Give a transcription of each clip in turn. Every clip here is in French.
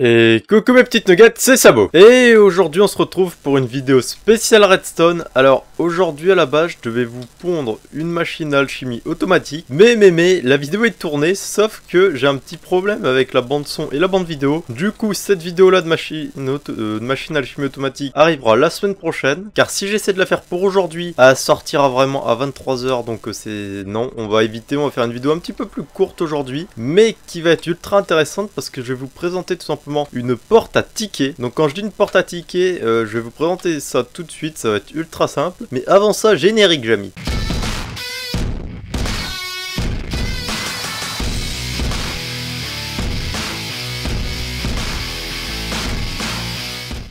Et coucou mes petites nuggets, c'est Sabo Et aujourd'hui on se retrouve pour une vidéo spéciale Redstone. Alors aujourd'hui à la base je devais vous pondre une machine alchimie automatique. Mais mais mais la vidéo est tournée sauf que j'ai un petit problème avec la bande son et la bande vidéo. Du coup cette vidéo là de machine, euh, machine alchimie automatique arrivera la semaine prochaine. Car si j'essaie de la faire pour aujourd'hui, elle sortira vraiment à 23h donc euh, c'est... Non, on va éviter, on va faire une vidéo un petit peu plus courte aujourd'hui. Mais qui va être ultra intéressante parce que je vais vous présenter tout simplement une porte à ticket. Donc quand je dis une porte à ticket, euh, je vais vous présenter ça tout de suite, ça va être ultra simple. Mais avant ça, générique, Jamy.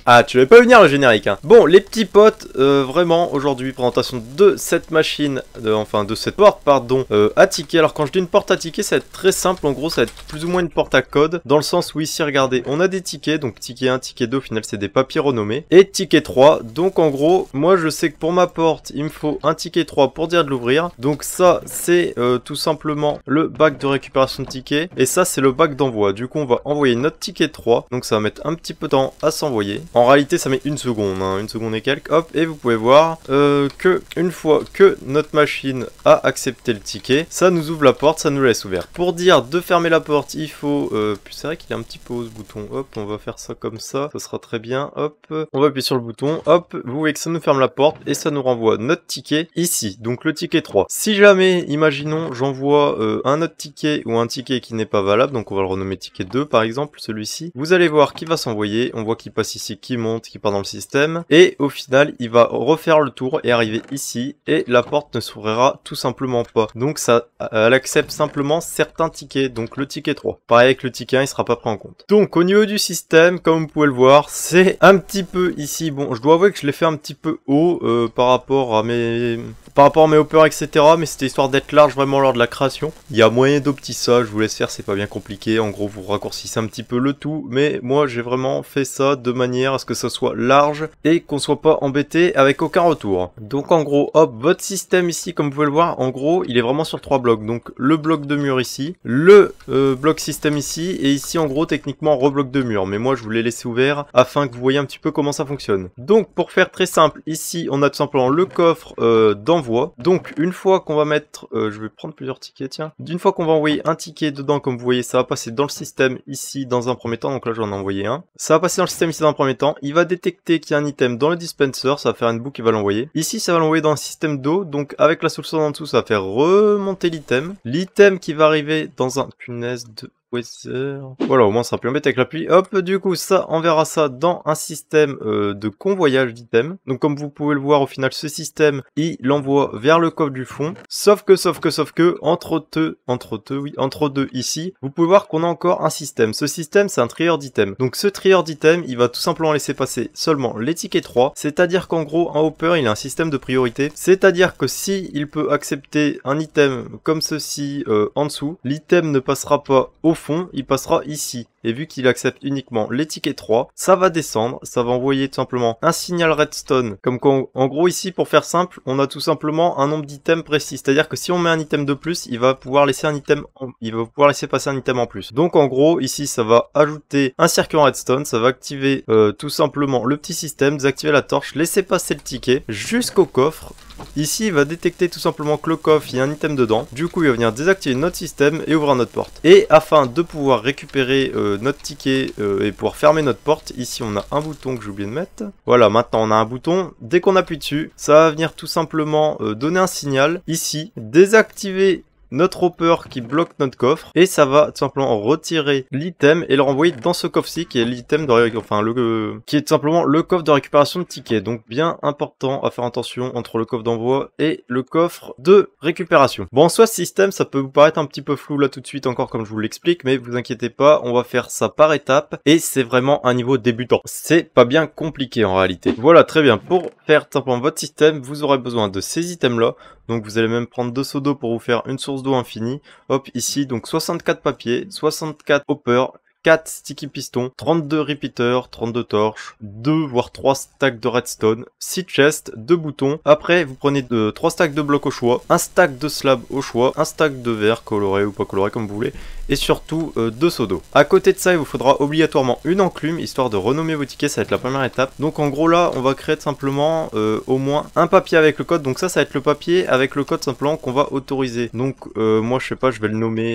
Ah, tu l'avais pas venir le générique, hein. Bon, les petits potes, euh, vraiment, aujourd'hui, présentation de cette machine, de, enfin, de cette porte, pardon, euh, à ticket. Alors, quand je dis une porte à ticket, ça va être très simple. En gros, ça va être plus ou moins une porte à code, dans le sens où ici, regardez, on a des tickets. Donc, ticket 1, ticket 2, au final, c'est des papiers renommés. Et ticket 3. Donc, en gros, moi, je sais que pour ma porte, il me faut un ticket 3 pour dire de l'ouvrir. Donc, ça, c'est euh, tout simplement le bac de récupération de tickets. Et ça, c'est le bac d'envoi. Du coup, on va envoyer notre ticket 3. Donc, ça va mettre un petit peu de temps à s'envoyer. En réalité, ça met une seconde, hein, une seconde et quelques. Hop, et vous pouvez voir euh, que une fois que notre machine a accepté le ticket, ça nous ouvre la porte, ça nous laisse ouvert. Pour dire de fermer la porte, il faut... Euh, c'est vrai qu'il est un petit peu haut ce bouton. Hop, on va faire ça comme ça, ça sera très bien. Hop, on va appuyer sur le bouton. Hop, vous voyez que ça nous ferme la porte et ça nous renvoie notre ticket ici. Donc le ticket 3. Si jamais, imaginons, j'envoie euh, un autre ticket ou un ticket qui n'est pas valable, donc on va le renommer ticket 2 par exemple, celui-ci, vous allez voir qui va s'envoyer. On voit qu'il passe ici qui monte, qui part dans le système. Et au final, il va refaire le tour et arriver ici. Et la porte ne s'ouvrira tout simplement pas. Donc ça, elle accepte simplement certains tickets. Donc le ticket 3. Pareil avec le ticket 1, il sera pas pris en compte. Donc au niveau du système, comme vous pouvez le voir, c'est un petit peu ici. Bon, je dois avouer que je l'ai fait un petit peu haut euh, par rapport à mes par rapport à mes hoppers, etc. Mais c'était histoire d'être large vraiment lors de la création. Il y a moyen d'optimiser ça, je vous laisse faire, c'est pas bien compliqué. En gros, vous raccourcissez un petit peu le tout. Mais moi, j'ai vraiment fait ça de manière que ce soit large et qu'on soit pas embêté avec aucun retour. Donc en gros, hop, votre système ici, comme vous pouvez le voir, en gros, il est vraiment sur trois blocs. Donc le bloc de mur ici, le euh, bloc système ici, et ici en gros, techniquement, rebloc de mur. Mais moi, je voulais l'ai laissé ouvert afin que vous voyez un petit peu comment ça fonctionne. Donc pour faire très simple, ici, on a tout simplement le coffre euh, d'envoi. Donc une fois qu'on va mettre, euh, je vais prendre plusieurs tickets, tiens. D'une fois qu'on va envoyer un ticket dedans, comme vous voyez, ça va passer dans le système ici dans un premier temps. Donc là, j'en ai envoyé un. Ça va passer dans le système ici dans un premier temps il va détecter qu'il y a un item dans le dispenser, ça va faire une boucle qui va l'envoyer. Ici, ça va l'envoyer dans un système d'eau, donc avec la solution en dessous, ça va faire remonter l'item. L'item qui va arriver dans un punaise de... Voilà, au moins ça sera plus embêté avec l'appui. Hop, du coup, ça, on verra ça dans un système euh, de convoyage d'items. Donc, comme vous pouvez le voir, au final, ce système, il l'envoie vers le coffre du fond. Sauf que, sauf que, sauf que, entre deux, entre deux, oui, entre deux ici, vous pouvez voir qu'on a encore un système. Ce système, c'est un trieur d'items. Donc, ce trieur d'items, il va tout simplement laisser passer seulement l'étiquette 3. C'est-à-dire qu'en gros, un hopper, il a un système de priorité. C'est-à-dire que si il peut accepter un item comme ceci euh, en dessous, l'item ne passera pas au fond, il passera ici. Et vu qu'il accepte uniquement les tickets 3, ça va descendre, ça va envoyer tout simplement un signal redstone. Comme qu'en en gros ici, pour faire simple, on a tout simplement un nombre d'items précis. C'est-à-dire que si on met un item de plus, il va pouvoir laisser un item, il va pouvoir laisser passer un item en plus. Donc en gros, ici, ça va ajouter un circuit en redstone, ça va activer euh, tout simplement le petit système, désactiver la torche, laisser passer le ticket jusqu'au coffre Ici, il va détecter tout simplement que le coffre, il y a un item dedans. Du coup, il va venir désactiver notre système et ouvrir notre porte. Et afin de pouvoir récupérer euh, notre ticket euh, et pouvoir fermer notre porte, ici on a un bouton que j'ai oublié de mettre. Voilà, maintenant on a un bouton. Dès qu'on appuie dessus, ça va venir tout simplement euh, donner un signal. Ici, désactiver notre hopper qui bloque notre coffre et ça va tout simplement retirer l'item et le renvoyer dans ce coffre-ci qui est l'item de enfin le euh, qui est tout simplement le coffre de récupération de tickets. Donc bien important à faire attention entre le coffre d'envoi et le coffre de récupération. Bon, en soi ce système ça peut vous paraître un petit peu flou là tout de suite encore comme je vous l'explique mais vous inquiétez pas, on va faire ça par étapes et c'est vraiment un niveau débutant. C'est pas bien compliqué en réalité. Voilà, très bien. Pour faire simplement votre système, vous aurez besoin de ces items là donc vous allez même prendre deux seaux d'eau pour vous faire une source d'eau infinie. Hop, ici, donc 64 papiers, 64 hoppers, 4 sticky pistons, 32 repeater 32 torches, 2 voire 3 stacks de redstone, 6 chests, 2 boutons. Après, vous prenez de, 3 stacks de blocs au choix, un stack de slab au choix, un stack de verre coloré ou pas coloré comme vous voulez, et surtout euh, deux seaux À côté de ça, il vous faudra obligatoirement une enclume, histoire de renommer vos tickets, ça va être la première étape. Donc en gros là, on va créer simplement euh, au moins un papier avec le code, donc ça, ça va être le papier avec le code simplement qu'on va autoriser. Donc euh, moi, je sais pas, je vais le nommer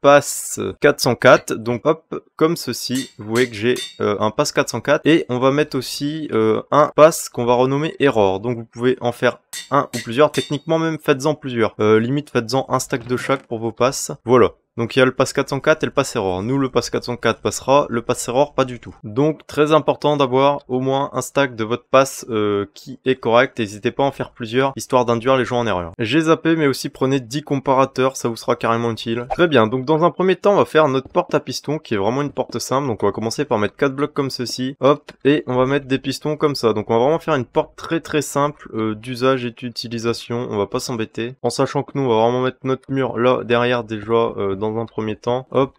pass 404, donc hop, comme ceci, vous voyez que j'ai un pass 404, et on va mettre aussi un pass qu'on va renommer error, donc vous pouvez en faire un ou plusieurs, techniquement même faites-en plusieurs, limite faites-en un stack de chaque pour vos passes, voilà. Donc il y a le pass 404 et le pass error. Nous, le pass 404 passera, le pass error pas du tout. Donc très important d'avoir au moins un stack de votre pass euh, qui est correct. N'hésitez pas à en faire plusieurs, histoire d'induire les gens en erreur. J'ai zappé, mais aussi prenez 10 comparateurs, ça vous sera carrément utile. Très bien, donc dans un premier temps, on va faire notre porte à piston, qui est vraiment une porte simple. Donc on va commencer par mettre 4 blocs comme ceci, hop, et on va mettre des pistons comme ça. Donc on va vraiment faire une porte très très simple euh, d'usage et d'utilisation, on va pas s'embêter. En sachant que nous, on va vraiment mettre notre mur là, derrière déjà, euh, dans un premier temps. Hop,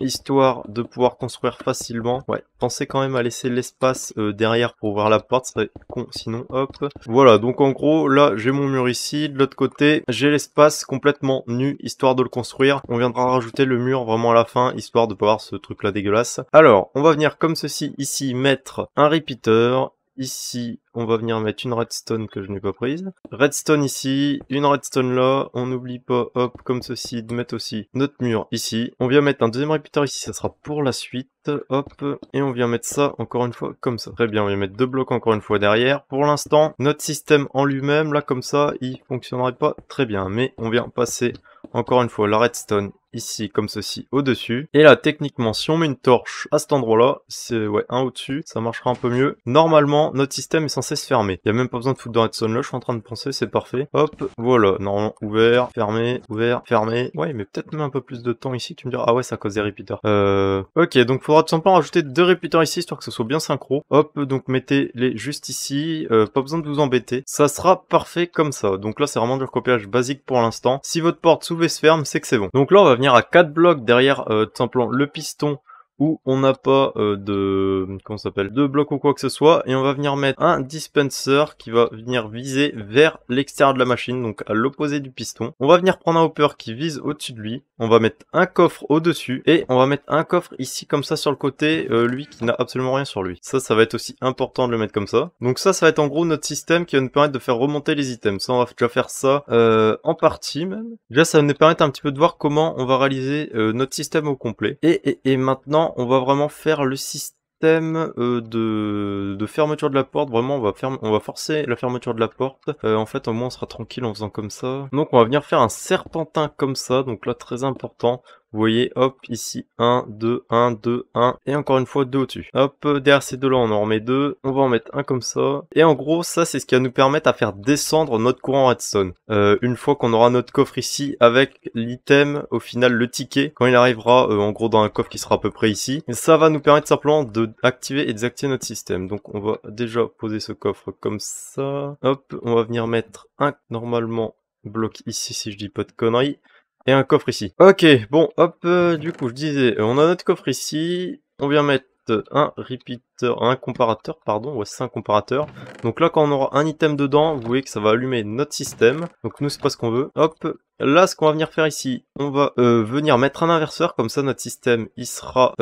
histoire de pouvoir construire facilement. Ouais, pensez quand même à laisser l'espace euh, derrière pour ouvrir la porte, c'est con, sinon hop. Voilà, donc en gros, là, j'ai mon mur ici, de l'autre côté, j'ai l'espace complètement nu, histoire de le construire. On viendra rajouter le mur vraiment à la fin, histoire de voir ce truc-là dégueulasse. Alors, on va venir comme ceci, ici, mettre un repeater, Ici, on va venir mettre une redstone que je n'ai pas prise. Redstone ici, une redstone là. On n'oublie pas, hop, comme ceci, de mettre aussi notre mur ici. On vient mettre un deuxième réputeur ici, ça sera pour la suite. Hop, et on vient mettre ça encore une fois comme ça. Très bien, on vient mettre deux blocs encore une fois derrière. Pour l'instant, notre système en lui-même, là comme ça, il fonctionnerait pas très bien. Mais on vient passer encore une fois la redstone ici comme ceci au-dessus. Et là, techniquement, si on met une torche à cet endroit-là, c'est ouais, un au-dessus, ça marchera un peu mieux. Normalement, notre système est censé se fermer. Il n'y a même pas besoin de foutre dans Redstone là, je suis en train de penser, c'est parfait. Hop, voilà, normalement, ouvert, fermé, ouvert, fermé. Ouais, mais peut-être même un peu plus de temps ici, tu me diras, ah ouais, ça cause des repeaters. Euh... Ok, donc faudra tout simplement rajouter deux repeaters ici, histoire que ce soit bien synchro. Hop, donc mettez-les juste ici, euh, pas besoin de vous embêter. Ça sera parfait comme ça. Donc là, c'est vraiment du recopiage basique pour l'instant. Si votre porte s'ouvre et se ferme, c'est que c'est bon. Donc là, on va à 4 blocs derrière, euh, tout simplement, le piston où on n'a pas euh, de comment s'appelle de bloc ou quoi que ce soit et on va venir mettre un dispenser qui va venir viser vers l'extérieur de la machine donc à l'opposé du piston on va venir prendre un hopper qui vise au-dessus de lui on va mettre un coffre au-dessus et on va mettre un coffre ici comme ça sur le côté euh, lui qui n'a absolument rien sur lui ça ça va être aussi important de le mettre comme ça donc ça ça va être en gros notre système qui va nous permettre de faire remonter les items ça on va déjà faire ça euh, en partie même déjà ça va nous permettre un petit peu de voir comment on va réaliser notre système au complet et, et, et maintenant on va vraiment faire le système euh, de, de, fermeture de la porte. Vraiment, on va, ferme, on va forcer la fermeture de la porte. Euh, en fait, au moins, on sera tranquille en faisant comme ça. Donc, on va venir faire un serpentin comme ça. Donc là, très important. Vous voyez, hop, ici 1, 2, 1, 2, 1, et encore une fois deux au-dessus. Hop, derrière ces deux-là, on en remet deux, on va en mettre un comme ça. Et en gros, ça, c'est ce qui va nous permettre à faire descendre notre courant redstone. Euh, une fois qu'on aura notre coffre ici, avec l'item, au final, le ticket, quand il arrivera, euh, en gros, dans un coffre qui sera à peu près ici, ça va nous permettre simplement d'activer activer et désactiver notre système. Donc, on va déjà poser ce coffre comme ça. Hop, on va venir mettre un, normalement, bloc ici si je dis pas de conneries un coffre ici. Ok, bon, hop, euh, du coup, je disais, euh, on a notre coffre ici. On vient mettre un repeater, un comparateur, pardon, ouais, c'est un comparateur. Donc là, quand on aura un item dedans, vous voyez que ça va allumer notre système. Donc nous, c'est pas ce qu'on veut. Hop, là, ce qu'on va venir faire ici, on va euh, venir mettre un inverseur, comme ça, notre système, il sera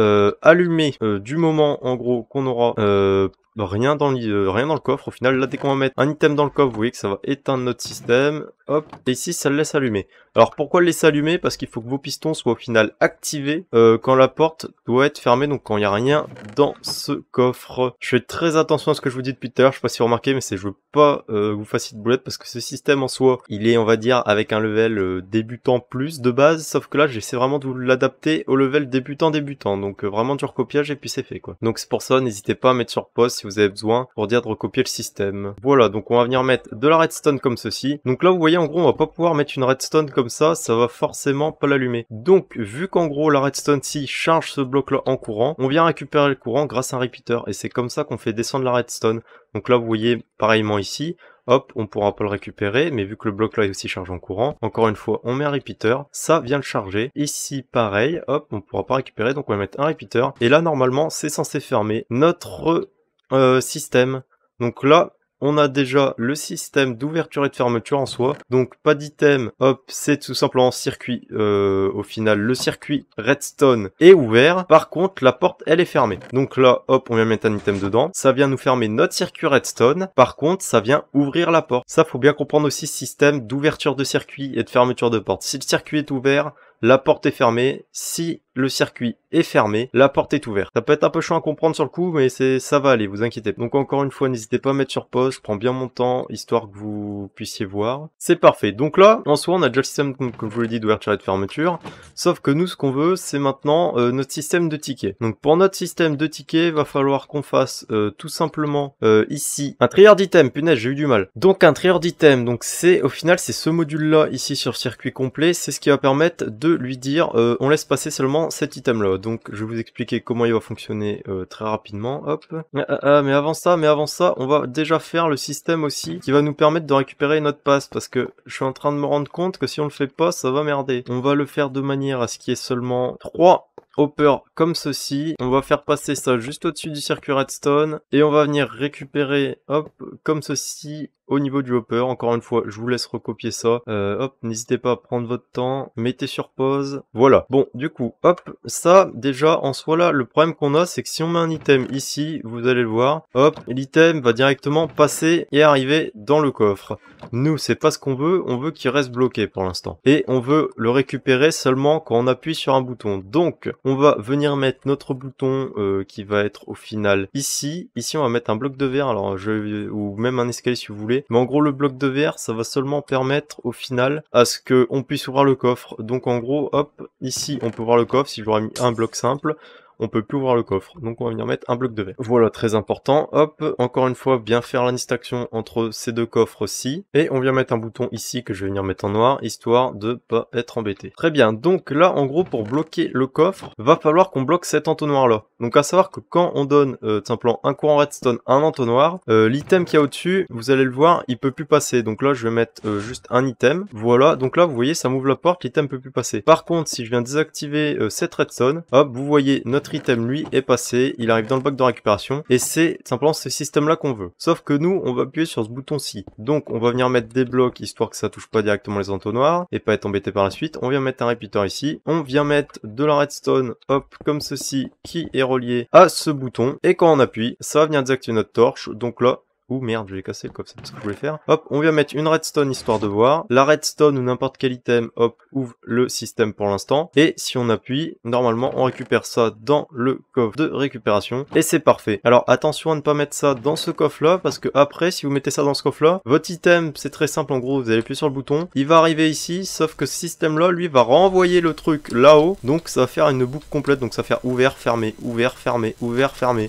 allumé du moment, en gros, qu'on aura bah, rien dans, euh, rien dans le coffre. Au final, là, dès qu'on va mettre un item dans le coffre, vous voyez que ça va éteindre notre système. Hop, et ici, ça le laisse allumer. Alors, pourquoi le laisser allumer Parce qu'il faut que vos pistons soient au final activés euh, quand la porte doit être fermée, donc quand il n'y a rien dans ce coffre. Je fais très attention à ce que je vous dis depuis tout à l'heure, je sais pas si vous remarquez, mais c'est je veux pas euh, vous fassiez de boulettes, parce que ce système en soi, il est, on va dire, avec un level débutant plus de base, sauf que là, j'essaie vraiment de vous l'adapter au level débutant-débutant, donc vraiment du recopiage, et puis c'est fait, quoi. Donc c'est pour ça, n'hésitez pas à mettre sur pause si vous avez besoin pour dire de recopier le système. Voilà, donc on va venir mettre de la redstone comme ceci. Donc là, vous voyez, en gros, on va pas pouvoir mettre une redstone comme ça, ça va forcément pas l'allumer. Donc, vu qu'en gros, la redstone, si charge ce bloc-là en courant, on vient récupérer le courant grâce à un repeater. Et c'est comme ça qu'on fait descendre la redstone. Donc là, vous voyez, pareillement ici, hop, on pourra pas le récupérer, mais vu que le bloc là est aussi chargé en courant, encore une fois, on met un repeater, ça vient le charger, ici pareil, hop, on pourra pas récupérer, donc on va mettre un repeater, et là normalement c'est censé fermer notre euh, système. Donc là, on a déjà le système d'ouverture et de fermeture en soi. Donc pas d'item, hop, c'est tout simplement circuit. Euh, au final, le circuit redstone est ouvert. Par contre, la porte, elle est fermée. Donc là, hop, on vient mettre un item dedans. Ça vient nous fermer notre circuit redstone. Par contre, ça vient ouvrir la porte. Ça, faut bien comprendre aussi système d'ouverture de circuit et de fermeture de porte. Si le circuit est ouvert, la porte est fermée. Si le circuit est fermé, la porte est ouverte. Ça peut être un peu chiant à comprendre sur le coup, mais c'est ça va aller, vous inquiétez. Donc encore une fois, n'hésitez pas à mettre sur pause, je prends bien mon temps, histoire que vous puissiez voir. C'est parfait. Donc là, en soi, on a déjà le système, comme je vous l'ai dit, d'ouverture et de fermeture. Sauf que nous, ce qu'on veut, c'est maintenant euh, notre système de tickets. Donc pour notre système de tickets, il va falloir qu'on fasse euh, tout simplement euh, ici un trieur d'items. Punaise, j'ai eu du mal. Donc un trieur d'items, donc c'est au final, c'est ce module-là ici sur circuit complet, c'est ce qui va permettre de lui dire euh, on laisse passer seulement cet item là. Donc je vais vous expliquer comment il va fonctionner euh, très rapidement. Hop. Ah, ah, ah, mais avant ça, mais avant ça, on va déjà faire le système aussi qui va nous permettre de récupérer notre passe parce que je suis en train de me rendre compte que si on le fait pas, ça va merder. On va le faire de manière à ce qu'il y ait seulement 3 hopper comme ceci. On va faire passer ça juste au-dessus du circuit redstone. Et on va venir récupérer, hop, comme ceci, au niveau du hopper. Encore une fois, je vous laisse recopier ça. Euh, hop, n'hésitez pas à prendre votre temps, mettez sur pause. Voilà. Bon, du coup, hop, ça, déjà, en soi là, le problème qu'on a, c'est que si on met un item ici, vous allez le voir, hop, l'item va directement passer et arriver dans le coffre. Nous, c'est pas ce qu'on veut, on veut qu'il reste bloqué pour l'instant. Et on veut le récupérer seulement quand on appuie sur un bouton. Donc, on va venir mettre notre bouton euh, qui va être au final ici. Ici, on va mettre un bloc de verre, alors je ou même un escalier si vous voulez mais en gros, le bloc de verre, ça va seulement permettre au final à ce qu'on puisse ouvrir le coffre. Donc en gros, hop, ici, on peut voir le coffre si j'aurais mis un bloc simple on peut plus ouvrir le coffre. Donc on va venir mettre un bloc de verre. Voilà, très important. Hop, encore une fois, bien faire la distinction entre ces deux coffres-ci. Et on vient mettre un bouton ici que je vais venir mettre en noir, histoire de pas être embêté. Très bien, donc là, en gros, pour bloquer le coffre, va falloir qu'on bloque cet entonnoir-là. Donc à savoir que quand on donne euh, simplement un courant redstone à un entonnoir, euh, l'item qui a au-dessus, vous allez le voir, il peut plus passer. Donc là, je vais mettre euh, juste un item. Voilà, donc là, vous voyez, ça m'ouvre la porte, l'item peut plus passer. Par contre, si je viens désactiver euh, cette redstone, hop, vous voyez notre item lui est passé, il arrive dans le bloc de récupération et c'est simplement ce système là qu'on veut. Sauf que nous on va appuyer sur ce bouton ci. Donc on va venir mettre des blocs histoire que ça touche pas directement les entonnoirs et pas être embêté par la suite. On vient mettre un répiteur ici, on vient mettre de la redstone hop comme ceci qui est relié à ce bouton et quand on appuie ça va venir désactiver notre torche donc là Ouh merde, je cassé casser le coffre, c'est ce que je voulais faire. Hop, on vient mettre une redstone histoire de voir. La redstone ou n'importe quel item, hop, ouvre le système pour l'instant. Et si on appuie, normalement on récupère ça dans le coffre de récupération. Et c'est parfait. Alors attention à ne pas mettre ça dans ce coffre là, parce que après, si vous mettez ça dans ce coffre là, votre item, c'est très simple en gros, vous allez appuyer sur le bouton. Il va arriver ici, sauf que ce système là, lui, va renvoyer le truc là-haut. Donc ça va faire une boucle complète, donc ça va faire ouvert, fermé, ouvert, fermé, ouvert, fermé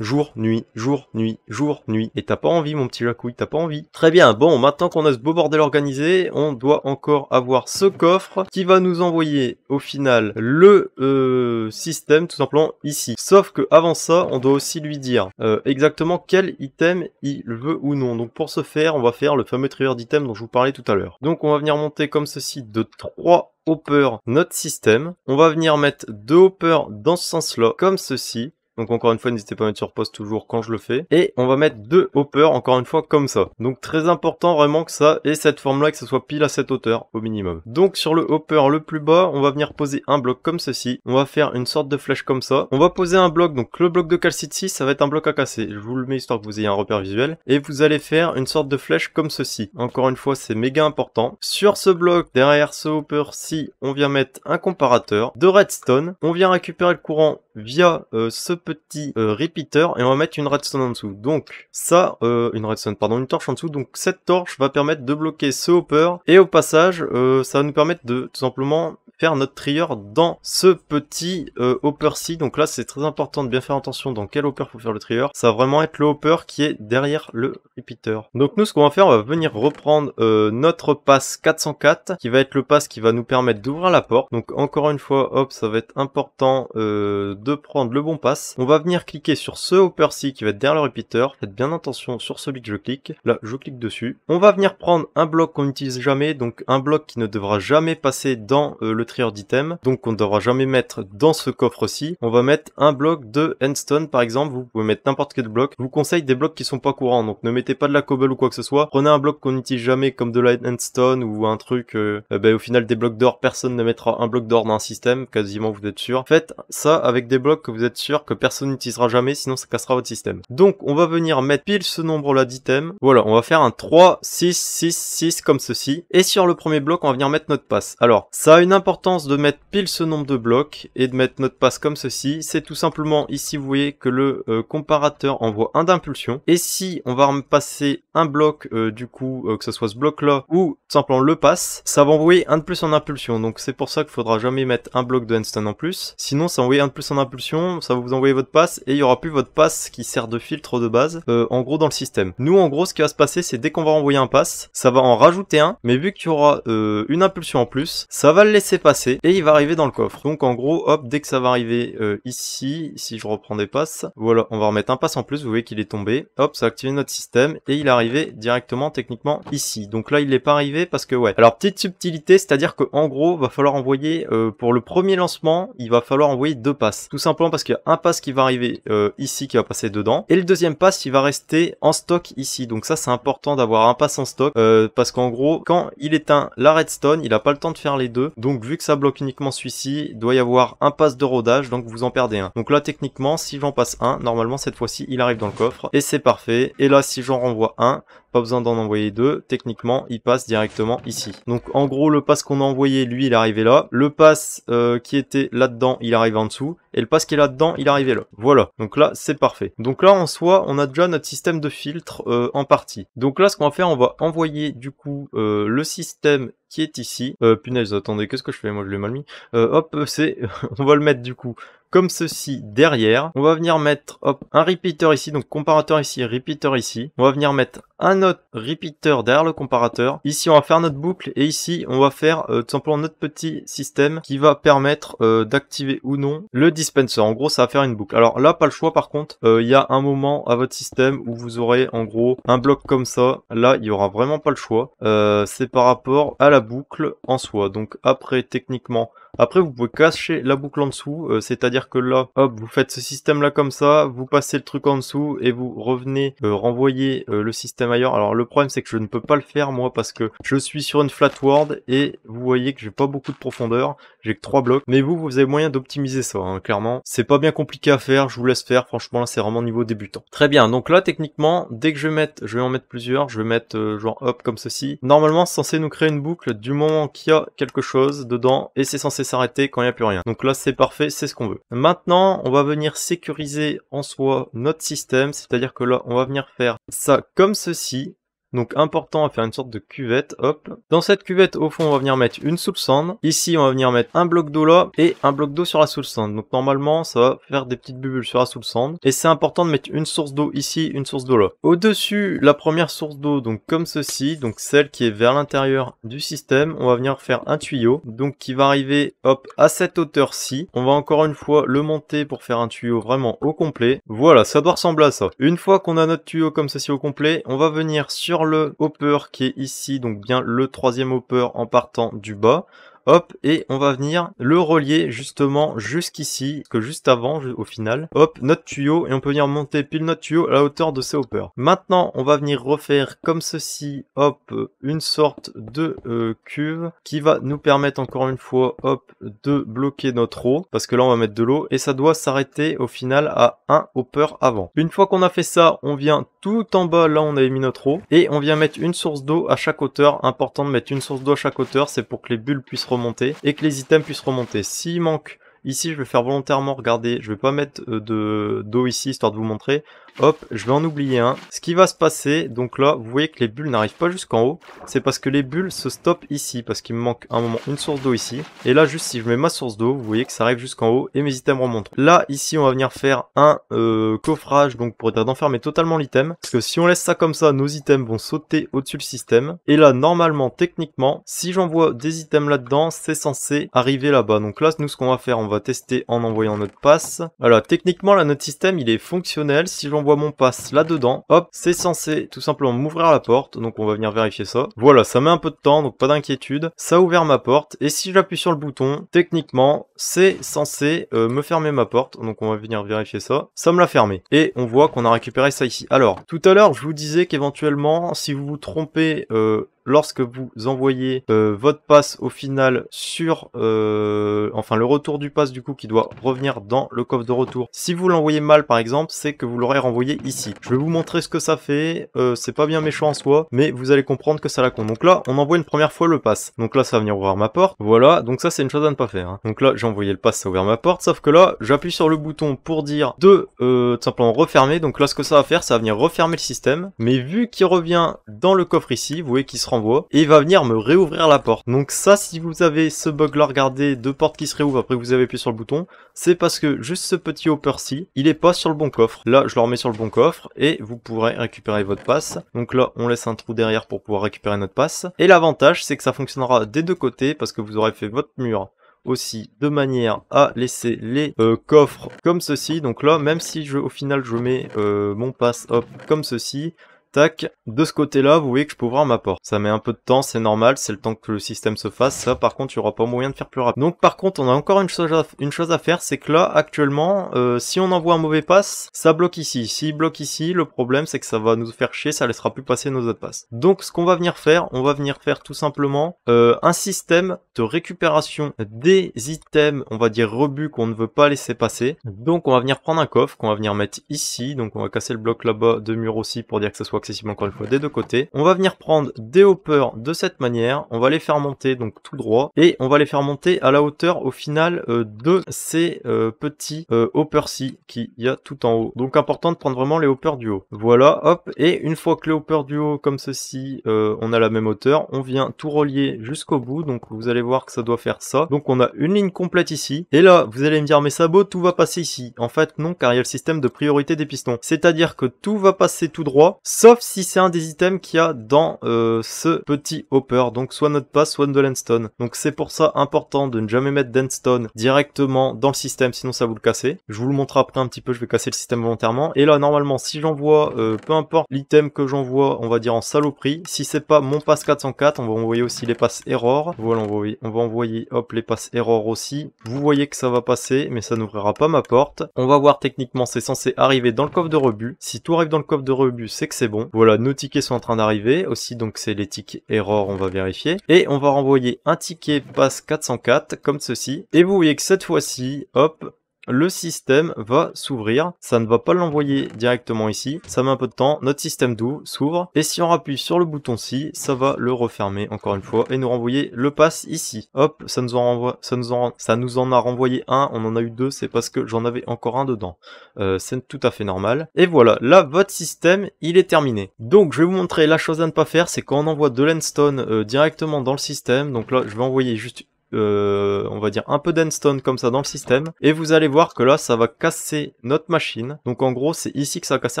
jour, nuit, jour, nuit, jour, nuit. Et t'as pas envie, mon petit Jacouille, t'as pas envie. Très bien, bon, maintenant qu'on a ce beau bordel organisé, on doit encore avoir ce coffre qui va nous envoyer au final le euh, système tout simplement ici. Sauf que avant ça, on doit aussi lui dire euh, exactement quel item il veut ou non. Donc pour ce faire, on va faire le fameux trigger d'item dont je vous parlais tout à l'heure. Donc on va venir monter comme ceci de 3 hopper notre système. On va venir mettre deux hoppers dans ce sens-là, comme ceci. Donc encore une fois, n'hésitez pas à mettre sur pause toujours quand je le fais. Et on va mettre deux hoppers, encore une fois, comme ça. Donc très important vraiment que ça et cette forme-là, que ce soit pile à cette hauteur au minimum. Donc sur le hopper le plus bas, on va venir poser un bloc comme ceci. On va faire une sorte de flèche comme ça. On va poser un bloc, donc le bloc de calcite 6, ça va être un bloc à casser. Je vous le mets histoire que vous ayez un repère visuel. Et vous allez faire une sorte de flèche comme ceci. Encore une fois, c'est méga important. Sur ce bloc, derrière ce hopper-ci, on vient mettre un comparateur de redstone. On vient récupérer le courant via euh, ce petit euh, repeater et on va mettre une redstone en dessous. Donc ça, euh, une redstone, pardon, une torche en dessous. Donc cette torche va permettre de bloquer ce hopper et au passage, euh, ça va nous permettre de tout simplement faire notre trieur dans ce petit hopper-ci. Donc là, c'est très important de bien faire attention dans quel hopper faut faire le trieur. Ça va vraiment être le hopper qui est derrière le repeater. Donc nous, ce qu'on va faire, on va venir reprendre notre passe 404 qui va être le passe qui va nous permettre d'ouvrir la porte. Donc encore une fois, hop, ça va être important de prendre le bon passe on va venir cliquer sur ce hopper-ci qui va être derrière le repeater. Faites bien attention sur celui que je clique. Là, je clique dessus. On va venir prendre un bloc qu'on n'utilise jamais, donc un bloc qui ne devra jamais passer dans euh, le trieur d'items, donc on ne devra jamais mettre dans ce coffre-ci. On va mettre un bloc de handstone par exemple, vous pouvez mettre n'importe quel bloc. Je vous conseille des blocs qui sont pas courants, donc ne mettez pas de la cobble ou quoi que ce soit. Prenez un bloc qu'on n'utilise jamais comme de la handstone ou un truc, euh, euh, ben, au final des blocs d'or, personne ne mettra un bloc d'or dans un système, quasiment vous êtes sûr. Faites ça avec des blocs que vous êtes sûr que personne n'utilisera jamais, sinon ça cassera votre système. Donc on va venir mettre pile ce nombre-là d'items. Voilà, on va faire un 3, 6, 6, 6 comme ceci. Et sur le premier bloc, on va venir mettre notre passe. Alors, ça a une importance de mettre pile ce nombre de blocs et de mettre notre passe comme ceci. C'est tout simplement, ici vous voyez que le euh, comparateur envoie un d'impulsion. Et si on va passer un bloc, euh, du coup, euh, que ce soit ce bloc-là ou tout simplement le passe, ça va envoyer un de plus en impulsion. Donc c'est pour ça qu'il faudra jamais mettre un bloc de handstand en plus. Sinon, ça va envoyer un de plus en impulsion, ça va vous envoyer votre passe et il y aura plus votre passe qui sert de filtre de base euh, en gros dans le système. Nous en gros ce qui va se passer c'est dès qu'on va envoyer un passe ça va en rajouter un, mais vu qu'il y aura euh, une impulsion en plus, ça va le laisser passer et il va arriver dans le coffre. Donc en gros hop dès que ça va arriver euh, ici, si je reprends des passes, voilà on va remettre un passe en plus, vous voyez qu'il est tombé, hop ça a activé notre système et il est arrivé directement techniquement ici. Donc là il n'est pas arrivé parce que ouais. Alors petite subtilité, c'est-à-dire que en gros va falloir envoyer pour le premier lancement, il va falloir envoyer deux passes. Tout simplement parce qu'il y a un passe qui va arriver euh, ici, qui va passer dedans. Et le deuxième passe il va rester en stock ici. Donc ça, c'est important d'avoir un pass en stock. Euh, parce qu'en gros, quand il éteint la redstone, il n'a pas le temps de faire les deux. Donc vu que ça bloque uniquement celui-ci, il doit y avoir un passe de rodage. Donc vous en perdez un. Donc là, techniquement, si j'en passe un, normalement, cette fois-ci, il arrive dans le coffre. Et c'est parfait. Et là, si j'en renvoie un, pas besoin d'en envoyer deux. Techniquement, il passe directement ici. Donc en gros, le pass qu'on a envoyé, lui, il arrivait là. Le pass euh, qui était là-dedans, il arrive en dessous. Et le pass qui est là-dedans, il arrivait là. Voilà. Donc là, c'est parfait. Donc là, en soi, on a déjà notre système de filtre euh, en partie. Donc là, ce qu'on va faire, on va envoyer du coup euh, le système qui est ici. Euh, punaise, attendez, qu'est-ce que je fais Moi, je l'ai mal mis. hop, c'est... on va le mettre du coup comme ceci derrière. On va venir mettre un repeater ici, donc comparateur ici, repeater ici. On va venir mettre un autre repeater derrière le comparateur. Ici, on va faire notre boucle et ici, on va faire euh, tout simplement notre petit système qui va permettre euh, d'activer ou non le dispenser. En gros, ça va faire une boucle. Alors là, pas le choix par contre. Euh, il y a un moment à votre système où vous aurez en gros un bloc comme ça. Là, il y aura vraiment pas le choix. C'est par rapport à la boucle en soi. Donc après, techniquement, après, vous pouvez cacher la boucle en dessous, euh, c'est-à-dire que là, hop, vous faites ce système-là comme ça, vous passez le truc en dessous et vous revenez euh, renvoyer euh, le système ailleurs. Alors le problème, c'est que je ne peux pas le faire moi parce que je suis sur une flat world et vous voyez que j'ai pas beaucoup de profondeur, j'ai que trois blocs. Mais vous, vous avez moyen d'optimiser ça, hein, clairement. C'est pas bien compliqué à faire, je vous laisse faire. Franchement, là, c'est vraiment niveau débutant. Très bien. Donc là, techniquement, dès que je vais mettre, je vais en mettre plusieurs, je vais mettre genre hop comme ceci. Normalement, c'est censé nous créer une boucle du moment qu'il y a quelque chose dedans et c'est censé s'arrêter quand il n'y a plus rien. Donc là, c'est parfait, c'est ce qu'on veut. Maintenant, on va venir sécuriser en soi notre système, c'est-à-dire que là, on va venir faire ça comme ceci. Donc important à faire une sorte de cuvette, hop. Dans cette cuvette, au fond, on va venir mettre une soupe Ici, on va venir mettre un bloc d'eau là et un bloc d'eau sur la sous Donc normalement, ça va faire des petites bulles sur la soupe Et c'est important de mettre une source d'eau ici, une source d'eau là. Au-dessus, la première source d'eau, donc comme ceci, donc celle qui est vers l'intérieur du système, on va venir faire un tuyau, donc qui va arriver, hop, à cette hauteur-ci. On va encore une fois le monter pour faire un tuyau vraiment au complet. Voilà, ça doit ressembler à ça. Une fois qu'on a notre tuyau comme ceci au complet, on va venir sur le hopper qui est ici, donc bien le troisième hopper en partant du bas hop, et on va venir le relier justement jusqu'ici, que juste avant au final, hop, notre tuyau, et on peut venir monter pile notre tuyau à la hauteur de ces hoppers. Maintenant, on va venir refaire comme ceci, hop, une sorte de euh, cuve qui va nous permettre encore une fois, hop, de bloquer notre eau, parce que là on va mettre de l'eau, et ça doit s'arrêter au final à un hopper avant. Une fois qu'on a fait ça, on vient tout en bas, là on avait mis notre eau, et on vient mettre une source d'eau à chaque hauteur, important de mettre une source d'eau à chaque hauteur, c'est pour que les bulles puissent remonter et que les items puissent remonter. S'il manque Ici, je vais faire volontairement, regarder je vais pas mettre euh, de d'eau ici, histoire de vous montrer. Hop, je vais en oublier un. Ce qui va se passer, donc là, vous voyez que les bulles n'arrivent pas jusqu'en haut. C'est parce que les bulles se stoppent ici, parce qu'il me manque un moment une source d'eau ici. Et là, juste si je mets ma source d'eau, vous voyez que ça arrive jusqu'en haut et mes items remontent. Là, ici, on va venir faire un euh, coffrage, donc pour être d'enfermer totalement l'item. Parce que si on laisse ça comme ça, nos items vont sauter au-dessus du système. Et là, normalement, techniquement, si j'envoie des items là-dedans, c'est censé arriver là-bas. Donc là, nous, ce qu'on va faire, on va tester en envoyant notre passe. Alors, techniquement, là, notre système, il est fonctionnel. Si j'envoie mon pass là-dedans, hop, c'est censé tout simplement m'ouvrir la porte, donc on va venir vérifier ça. Voilà, ça met un peu de temps, donc pas d'inquiétude. Ça a ouvert ma porte, et si j'appuie sur le bouton, techniquement, c'est censé euh, me fermer ma porte, donc on va venir vérifier ça. Ça me l'a fermé, et on voit qu'on a récupéré ça ici. Alors, tout à l'heure, je vous disais qu'éventuellement, si vous vous trompez... Euh, lorsque vous envoyez euh, votre passe au final sur euh, enfin le retour du passe du coup qui doit revenir dans le coffre de retour. Si vous l'envoyez mal par exemple, c'est que vous l'aurez renvoyé ici. Je vais vous montrer ce que ça fait, euh, c'est pas bien méchant en soi, mais vous allez comprendre que ça la compte, Donc là, on envoie une première fois le passe. Donc là, ça va venir ouvrir ma porte. Voilà, donc ça c'est une chose à ne pas faire. Hein. Donc là, j'ai envoyé le passe, ça a ouvert ma porte, sauf que là, j'appuie sur le bouton pour dire de tout simplement refermer. Donc là, ce que ça va faire, ça va venir refermer le système. Mais vu qu'il revient dans le coffre ici, vous voyez qu'il se et il va venir me réouvrir la porte. Donc ça, si vous avez ce bug là, regardez, deux portes qui se réouvrent après que vous avez appuyé sur le bouton, c'est parce que juste ce petit hopper-ci, il est pas sur le bon coffre. Là, je le remets sur le bon coffre et vous pourrez récupérer votre passe. Donc là, on laisse un trou derrière pour pouvoir récupérer notre passe. Et l'avantage, c'est que ça fonctionnera des deux côtés parce que vous aurez fait votre mur aussi de manière à laisser les euh, coffres comme ceci. Donc là, même si je, au final je mets euh, mon passe, up comme ceci, Tac, de ce côté-là, vous voyez que je peux ouvrir ma porte. Ça met un peu de temps, c'est normal, c'est le temps que le système se fasse. Ça, par contre, il n'y aura pas moyen de faire plus rapide. Donc, par contre, on a encore une chose à, une chose à faire, c'est que là, actuellement, euh, si on envoie un mauvais passe, ça bloque ici. S'il bloque ici, le problème, c'est que ça va nous faire chier, ça laissera plus passer nos autres passes. Donc, ce qu'on va venir faire, on va venir faire tout simplement euh, un système de récupération des items, on va dire rebuts qu'on ne veut pas laisser passer. Donc, on va venir prendre un coffre qu'on va venir mettre ici. Donc, on va casser le bloc là-bas de mur aussi pour dire que ce soit encore une fois des deux côtés. On va venir prendre des hoppers de cette manière, on va les faire monter donc tout droit et on va les faire monter à la hauteur au final euh, de ces euh, petits euh, hoppers-ci qu'il y a tout en haut. Donc important de prendre vraiment les hoppers du haut. Voilà, hop, et une fois que les hoppers du haut comme ceci, on a la même hauteur, on vient tout relier jusqu'au bout, donc vous allez voir que ça doit faire ça. Donc on a une ligne complète ici, et là vous allez me dire mais beau, tout va passer ici. En fait non car il y a le système de priorité des pistons. C'est-à-dire que tout va passer tout droit, sans sauf si c'est un des items qu'il y a dans euh, ce petit hopper, donc soit notre passe, soit de l'endstone. Donc c'est pour ça important de ne jamais mettre d'endstone directement dans le système, sinon ça vous le cassez. Je vous le montre après un petit peu, je vais casser le système volontairement. Et là, normalement, si j'envoie, euh, peu importe l'item que j'envoie, on va dire en saloperie, si c'est pas mon passe 404, on va envoyer aussi les passes error. Voilà, on va, envoyer, on va envoyer, hop, les passes erreur aussi. Vous voyez que ça va passer, mais ça n'ouvrira pas ma porte. On va voir techniquement, c'est censé arriver dans le coffre de rebut. Si tout arrive dans le coffre de rebut, c'est que c'est bon. Voilà, nos tickets sont en train d'arriver. Aussi, donc c'est les tickets error, on va vérifier. Et on va renvoyer un ticket passe 404, comme ceci. Et vous voyez que cette fois-ci, hop, le système va s'ouvrir. Ça ne va pas l'envoyer directement ici. Ça met un peu de temps. Notre système d'où s'ouvre. Et si on appuie sur le bouton-ci, ça va le refermer encore une fois et nous renvoyer le pass ici. Hop, ça nous en renvoie, ça nous en, ça nous en a renvoyé un. On en a eu deux. C'est parce que j'en avais encore un dedans. Euh, c'est tout à fait normal. Et voilà, là, votre système, il est terminé. Donc, je vais vous montrer la chose à ne pas faire. C'est quand on envoie de l'endstone euh, directement dans le système. Donc là, je vais envoyer juste euh, on va dire un peu d'endstone comme ça dans le système et vous allez voir que là ça va casser notre machine donc en gros c'est ici que ça va casser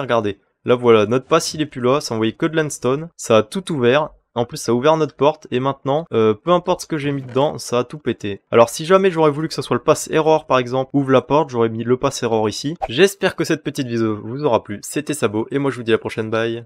regardez là voilà notre pass il est plus là ça envoyait que de l'endstone ça a tout ouvert en plus, ça a ouvert notre porte et maintenant, euh, peu importe ce que j'ai mis dedans, ça a tout pété. Alors si jamais j'aurais voulu que ça soit le pass error par exemple, ouvre la porte, j'aurais mis le pass error ici. J'espère que cette petite vidéo vous aura plu. C'était Sabo et moi je vous dis à la prochaine, bye.